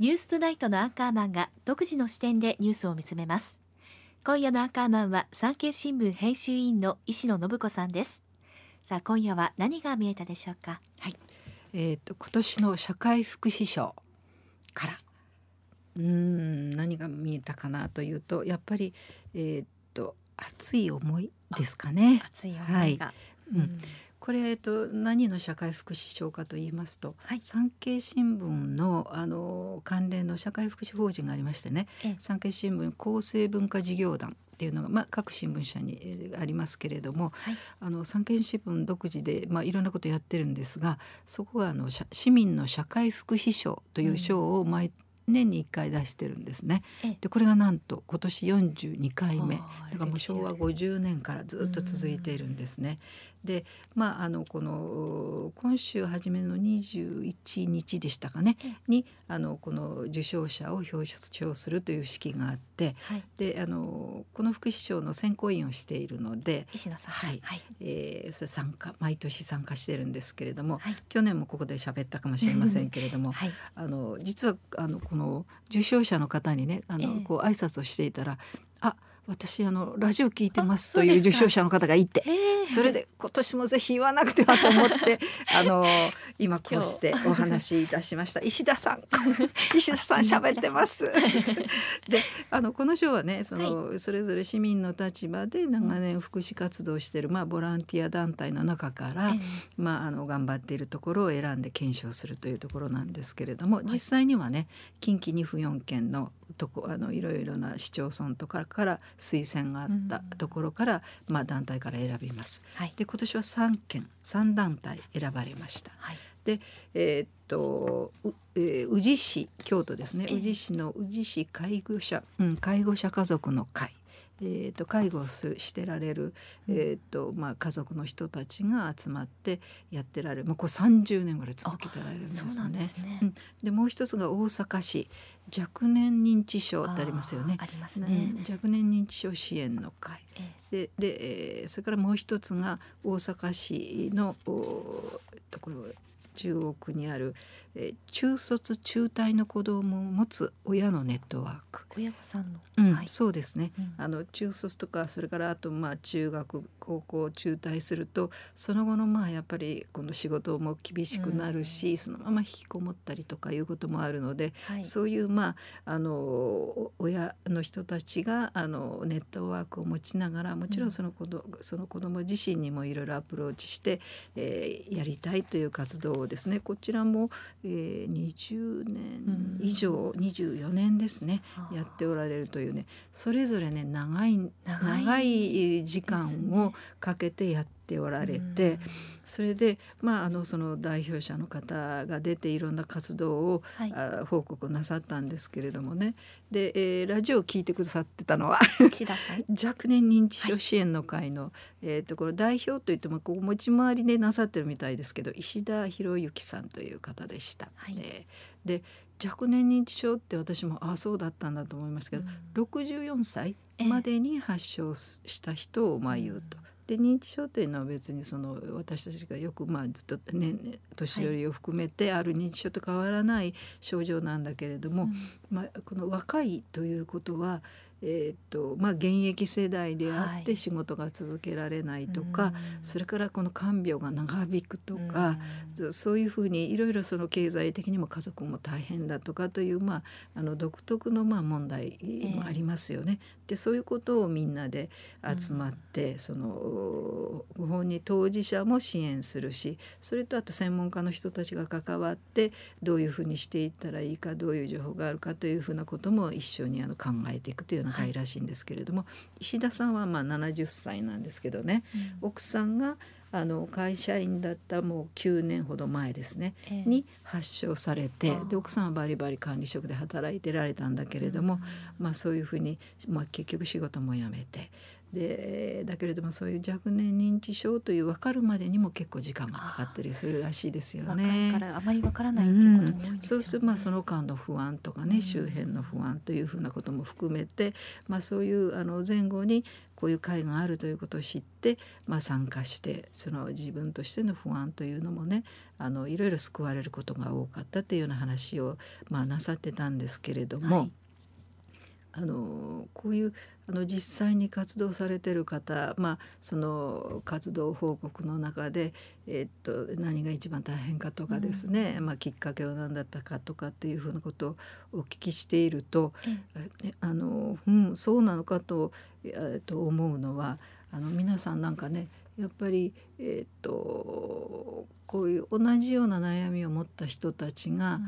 ニューストナイトのアンカーマンが独自の視点でニュースを見つめます。今夜のアンカーマンは産経新聞編集委員の石野信子さんです。さあ今夜は何が見えたでしょうか。はい。えっ、ー、と今年の社会福祉賞からうん何が見えたかなというとやっぱりえっ、ー、と熱い思いですかね。熱い思いが。はい、うん、これ、えっと、何の社会福祉省かと言いますと、はい、産経新聞のあの関連の社会福祉法人がありましてね、ええ、産経新聞厚生文化事業団っていうのが、まあ、各新聞社にありますけれども、はい、あの産経新聞独自で、まあ、いろんなことやってるんですがそこがあの市民の社会福祉賞という賞を毎年、うん年に1回出してるんですね。でこれがなんと今年42回目だからもう昭和50年からずっと続いているんですね。でまああのこの今週初めの21日でしたかねにあのこの受賞者を表彰するという式があって。、はい、であのこの副市長の選考委員をしているので石野さんはい、はい、えー、それ参加毎年参加してるんですけれども、はい、去年もここで喋ったかもしれませんけれども、はい、あの実はあのこの受賞者の方にねあの、えー、こう挨拶をしていたら「あ私あのラジオ聞いてますという受賞者の方がいてそ,、れで今年もぜひ言わなくてはと思って あの今こうしてお話しいたしました石田さん石田さん喋ってます であのこの章はねその、はい、それぞれ市民の立場で長年福祉活動してる、まあ、ボランティア団体の中から、うん、まあ、あの頑張っているところを選んで検証するというところなんですけれども、はい、実際にはね近畿二府四県のとこあのいろいろな市町村とかから推薦があったところから、うん、まあ、団体から選びます。はい、で今年は3県3団体選ばれました。はいで、えー、っとえー、宇治市京都ですね宇治市の宇治市介護者、うん、介護者家族の会。えーと、介護すしてられる、えーとまあ、家族の人たちが集まってやってられる、まあ、これ30年ぐらい続けてられるんですね。うで、ねうん、でもう一つが大阪市若年認知症ってありますよね。ありますね、うん、若年認知症支援の会、えー、でで、えー、それからもう一つが大阪市のおところ中央区にある、え中卒中退の子供を持つ親のネットワーク親御さんの、うんはい、そうですね、うん、あの中卒とかそれからあとまあ中学高校中退するとその後のまあやっぱりこの仕事も厳しくなるし、うん、そのまま引きこもったりとかいうこともあるので、はい、そういうまああの親の人たちがあのネットワークを持ちながらもちろんその子ど、うん、その子供自身にもいろいろアプローチして、えー、やりたいという活動をですねこちらも、えー、20年以上、うん、24年ですねやっておられるというねそれぞれね長い長い時間をかけてやってておられて、うん、それで、まあ、あのその代表者の方が出ていろんな活動を、はい、あ報告なさったんですけれどもねで、えー、ラジオを聞いてくださってたのは 若年認知症支援の会の、はい、えー、ところ代表といってもここ持ち回りでなさってるみたいですけど石田博之さんという方でした。はい、えー、で若年認知症って私もああそうだったんだと思いますけど、うん、64歳までに発症した人をまあ言うと、うん、で認知症というのは別にその私たちがよくまあずっと、年寄りを含めてある認知症と変わらない症状なんだけれども、はい、まあ、この若いということはえーとまあ、現役世代であって仕事が続けられないとか、はい、それからこの看病が長引くとか、うそういうふうにいろいろその経済的にも家族も大変だとかという、まあ、あの独特のまあ問題もありますよね。えー、でそういうことをみんなで集まって、そのご本人当事者も支援するしそれとあと専門家の人たちが関わってどういうふうにしていったらいいかどういう情報があるかというふうなことも一緒にあの考えていくというような段いらしいんですけれども、はい、石田さんはまあ70歳なんですけどね、うん、奥さんがあの会社員だったもう9年ほど前ですね、えー、に発症されてで奥さんはバリバリ管理職で働いてられたんだけれども、うん、まあ、そういうふうに、まあ、結局仕事も辞めてでだけれどもそういう若年認知症という分かるまでにも結構時間がかかったりするらしいですよね。からあまり分からないっていうことも、ねうん、そうするとまあその間の不安とかね、周辺の不安というふうなことも含めて、まあ、そういうあの前後にこういう会があるということを知って、まあ、参加してその自分としての不安というのもねあのいろいろ救われることが多かったというような話を、まあ、なさってたんですけれども。はいあのこういうあの実際に活動されてる方、まあ、その活動報告の中で、えっと、何が一番大変かとかですね、うん、まあ、きっかけは何だったかとかっていうふうなことをお聞きしていると、うん、あのうん、そうなのかと,、えっと思うのはあの皆さんなんかねやっぱり、えっとこういう同じような悩みを持った人たちが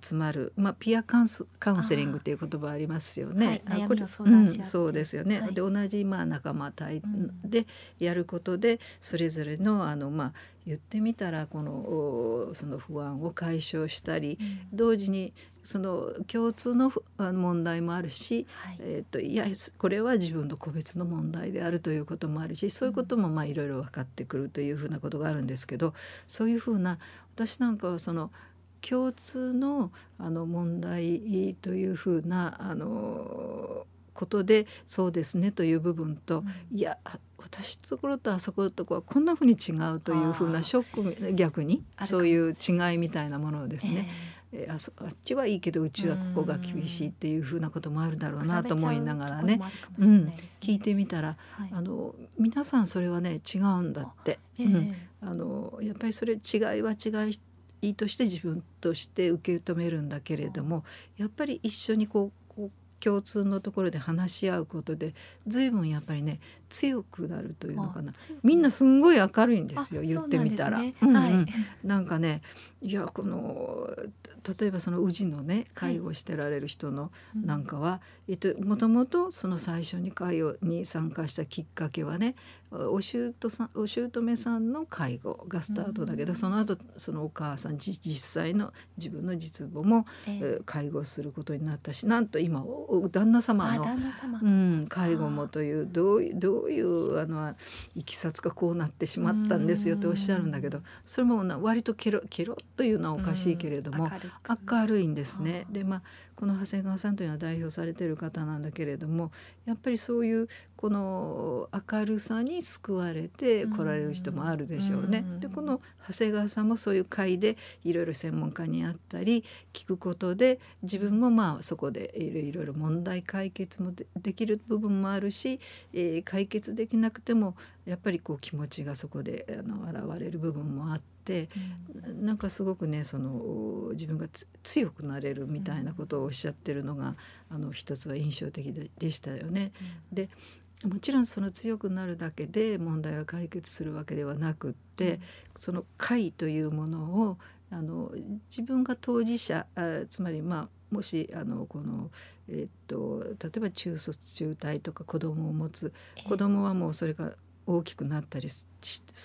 集まる、うん、まあ、ピアカンスカウンセリングという言葉ありますよね。はい、これうん、そうですよね、はい、で同じまあ仲間体でやることでそれぞれのあの、まあ、言ってみたらこのその不安を解消したり、うん、同時にその共通の問題もあるし、はい、えと、といやこれは自分の個別の問題であるということもあるしそういうこともいろいろ分かってくるというふうなことがあるんですけどそういうふうな私なんかはその共通のあの問題というふうなあのことでそうですねという部分と、うん、いや私のところとあそこのとこはこんなふうに違うというふうなショック逆にそういう違いみたいなものをですね、えー、あそあっちはいいけどうちはここが厳しいっていうふうなこともあるだろうなと思いながらね、ね、うん、聞いてみたら、はい、あの皆さんそれはね違うんだって、えー、うん、あのやっぱりそれ違いは違いとして自分として受け止めるんだけれどもやっぱり一緒にこう共通のところで話し合うことで随分やっぱりね強くなるというのかなみんなすんごい明るいんですよ言ってみたら。うん、なんかねいやこの例えばその宇治のね介護してられる人のなんかは、えっと、もともとその最初に介護に参加したきっかけはねお姑さんお姑さんの介護がスタートだけど、うん、その後そのお母さん実際の自分の実母も、えー、介護することになったしなんと今旦那様のうん、介護もというどうどういうあのいきさつがこうなってしまったんですよっておっしゃるんだけどそれも割とケロケロというのはおかしいけれども、明るいんですね。でまあこの長谷川さんというのは代表されてる方なんだけれどもやっぱりそういうこの明るさに救われて来られる人もあるでしょうね。でこの長谷川さんもそういう会でいろいろ専門家に会ったり聞くことで自分もまあそこでいろいろ問題解決もできる部分もあるし、えー、解決できなくてもやっぱりこう気持ちがそこであの現れる部分もあって、うなんかすごくねその自分が強くなれるみたいなことをおっしゃってるのがあの一つは印象的ででしたよね。うん、でもちろんその強くなるだけで問題は解決するわけではなくって、うん、その解というものをあの自分が当事者あつまりまあもしあのこの、えっと、例えば中卒中退とか子供を持つ子供はもうそれが大きくなったりす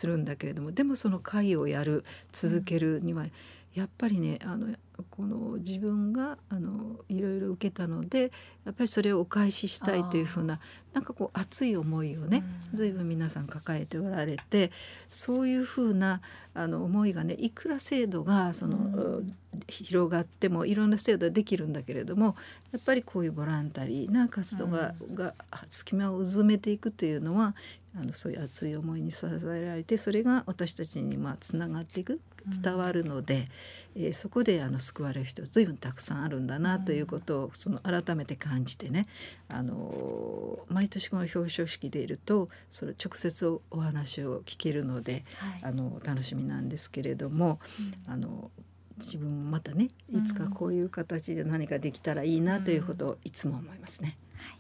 るんだけれどもでもその会をやる続けるにはやっぱりねあのこの自分があのいろいろ受けたのでやっぱりそれをお返ししたいというふうななんかこう熱い思いをね、随分皆さん抱えておられてそういうふうなあの思いがねいくら制度がその、広がってもいろんな制度はできるんだけれどもやっぱりこういうボランタリーな活動がが隙間をうずめていくというのはあのそういう熱い思いに支えられてそれが私たちにまあつながっていく伝わるので、うん、えー、そこであの救われる人随分たくさんあるんだなということをその改めて感じてね、あのー、毎年この表彰式でいるとその直接お話を聞けるので、はい、あの楽しみなんですけれども、うん、あの自分もまたねいつかこういう形で何かできたらいいなということをいつも思いますね。うん、はい、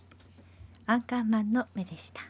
アンカーマンの目でした